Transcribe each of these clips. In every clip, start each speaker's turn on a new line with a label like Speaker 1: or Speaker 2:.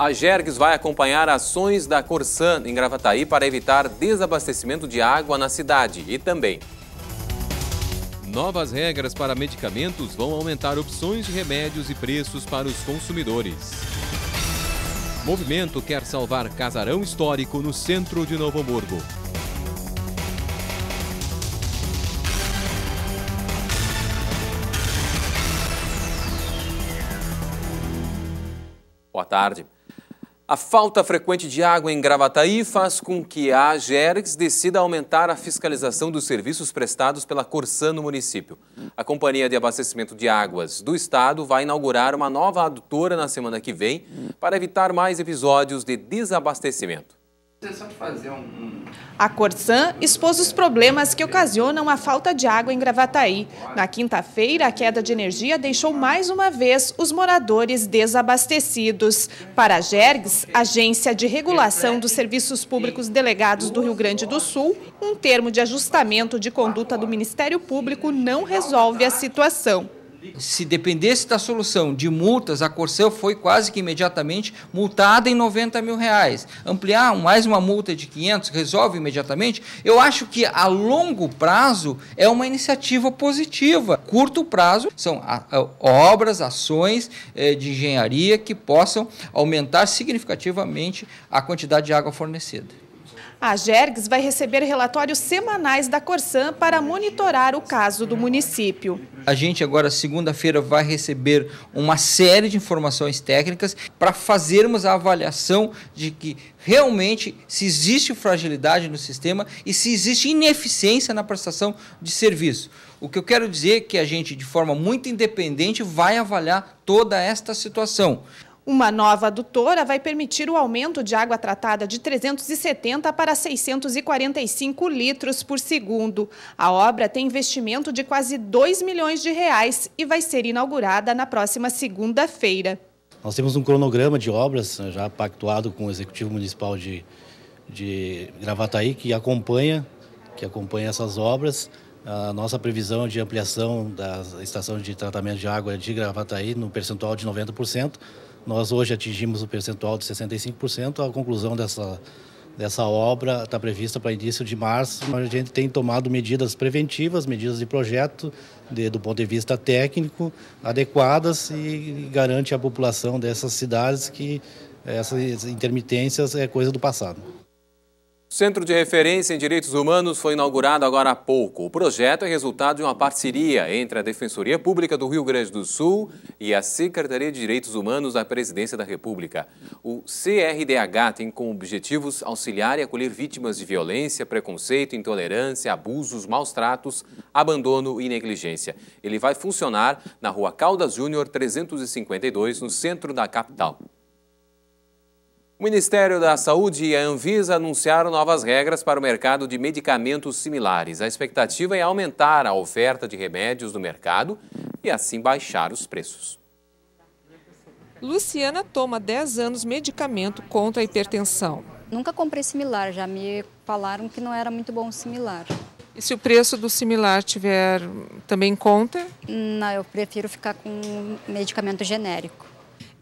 Speaker 1: a Gergs vai acompanhar ações da Corsan em Gravataí para evitar desabastecimento de água na cidade e também. Novas regras para medicamentos vão aumentar opções de remédios e preços para os consumidores. Movimento quer salvar casarão histórico no centro de Novo Hamburgo. Boa tarde. A falta frequente de água em Gravataí faz com que a AGERX decida aumentar a fiscalização dos serviços prestados pela Corsã no município. A Companhia de Abastecimento de Águas do Estado vai inaugurar uma nova adutora na semana que vem para evitar mais episódios de desabastecimento.
Speaker 2: A Corsã expôs os problemas que ocasionam a falta de água em Gravataí. Na quinta-feira, a queda de energia deixou mais uma vez os moradores desabastecidos. Para a GERGS, Agência de Regulação dos Serviços Públicos Delegados do Rio Grande do Sul, um termo de ajustamento de conduta do Ministério Público não resolve a situação
Speaker 3: se dependesse da solução de multas, a Corsel foi quase que imediatamente multada em 90 mil reais. Ampliar mais uma multa de 500 resolve imediatamente? Eu acho que a longo prazo é uma iniciativa positiva. Curto prazo são obras, ações eh, de engenharia que possam aumentar significativamente a quantidade de água fornecida.
Speaker 2: A Gergs vai receber relatórios semanais da Corsan para monitorar o caso do município.
Speaker 3: A gente agora, segunda-feira, vai receber uma série de informações técnicas para fazermos a avaliação de que realmente se existe fragilidade no sistema e se existe ineficiência na prestação de serviço. O que eu quero dizer é que a gente, de forma muito independente, vai avaliar toda esta situação.
Speaker 2: Uma nova adutora vai permitir o aumento de água tratada de 370 para 645 litros por segundo. A obra tem investimento de quase 2 milhões de reais e vai ser inaugurada na próxima segunda-feira. Nós temos um cronograma de obras né, já pactuado com o Executivo Municipal de, de Gravataí, que acompanha, que acompanha essas obras. A nossa previsão é de ampliação da estação de tratamento de água de Gravataí no percentual de 90%. Nós hoje atingimos o percentual de 65%. A conclusão dessa, dessa obra está prevista para início de março. A gente tem tomado medidas preventivas, medidas de projeto, de, do ponto de vista técnico, adequadas e garante à população dessas cidades que essas intermitências é coisa do passado.
Speaker 1: O Centro de Referência em Direitos Humanos foi inaugurado agora há pouco. O projeto é resultado de uma parceria entre a Defensoria Pública do Rio Grande do Sul e a Secretaria de Direitos Humanos da Presidência da República. O CRDH tem como objetivos auxiliar e acolher vítimas de violência, preconceito, intolerância, abusos, maus tratos, abandono e negligência. Ele vai funcionar na rua Caldas Júnior 352, no centro da capital. O Ministério da Saúde e a Anvisa anunciaram novas regras para o mercado de medicamentos similares. A expectativa é aumentar a oferta de remédios no mercado e assim baixar os preços.
Speaker 4: Luciana toma 10 anos medicamento contra a hipertensão. Nunca comprei similar, já me falaram que não era muito bom similar. E se o preço do similar tiver também conta? Não, eu prefiro ficar com medicamento genérico.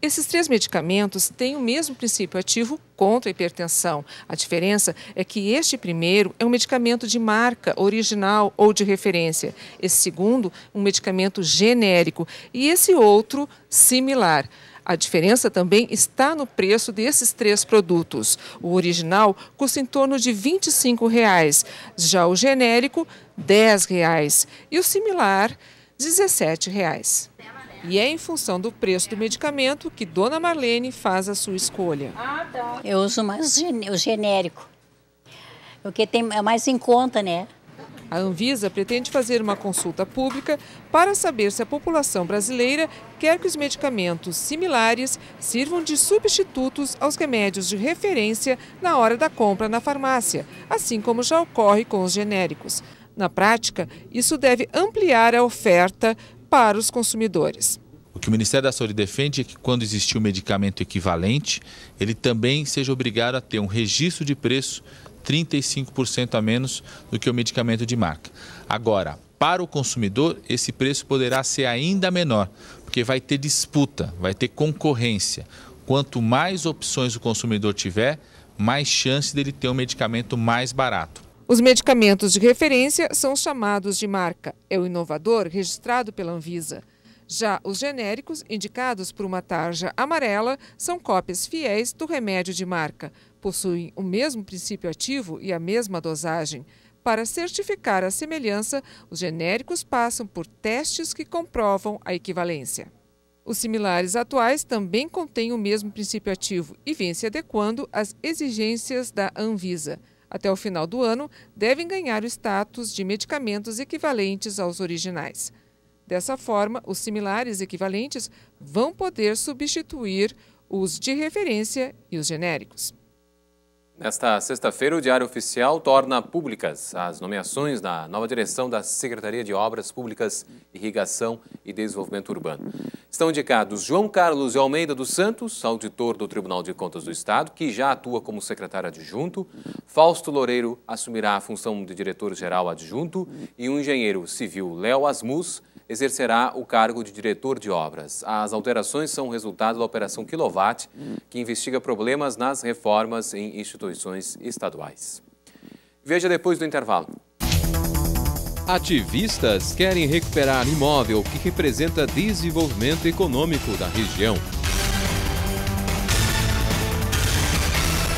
Speaker 4: Esses três medicamentos têm o mesmo princípio ativo contra a hipertensão. A diferença é que este primeiro é um medicamento de marca original ou de referência. Esse segundo, um medicamento genérico. E esse outro, similar. A diferença também está no preço desses três produtos. O original custa em torno de R$ 25, reais, já o genérico, R$ 10. Reais, e o similar, R$ 17. Reais. E é em função do preço do medicamento que Dona Marlene faz a sua escolha. Ah, tá. Eu uso mais o genérico, porque tem, é mais em conta, né? A Anvisa pretende fazer uma consulta pública para saber se a população brasileira quer que os medicamentos similares sirvam de substitutos aos remédios de referência na hora da compra na farmácia, assim como já ocorre com os genéricos. Na prática, isso deve ampliar a oferta, para os consumidores.
Speaker 1: O que o Ministério da Saúde defende é que quando existir um medicamento equivalente, ele também seja obrigado a ter um registro de preço 35% a menos do que o medicamento de marca. Agora, para o consumidor, esse preço poderá ser ainda menor, porque vai ter disputa, vai ter concorrência. Quanto mais opções o consumidor tiver, mais chance dele ter um medicamento mais barato.
Speaker 4: Os medicamentos de referência são chamados de marca. É o inovador registrado pela Anvisa. Já os genéricos, indicados por uma tarja amarela, são cópias fiéis do remédio de marca. Possuem o mesmo princípio ativo e a mesma dosagem. Para certificar a semelhança, os genéricos passam por testes que comprovam a equivalência. Os similares atuais também contêm o mesmo princípio ativo e vêm se adequando às exigências da Anvisa até o final do ano, devem ganhar o status de medicamentos equivalentes aos originais. Dessa forma, os similares equivalentes vão poder substituir os de referência e os genéricos.
Speaker 1: Nesta sexta-feira, o Diário Oficial torna públicas as nomeações na nova direção da Secretaria de Obras Públicas, Irrigação e Desenvolvimento Urbano. Estão indicados João Carlos de Almeida dos Santos, auditor do Tribunal de Contas do Estado, que já atua como secretário adjunto, Fausto Loureiro assumirá a função de diretor-geral adjunto e o engenheiro civil Léo Asmus exercerá o cargo de diretor de obras. As alterações são resultado da Operação Quilowatt, que investiga problemas nas reformas em instituições estaduais. Veja depois do intervalo. Ativistas querem recuperar imóvel que representa desenvolvimento econômico da região.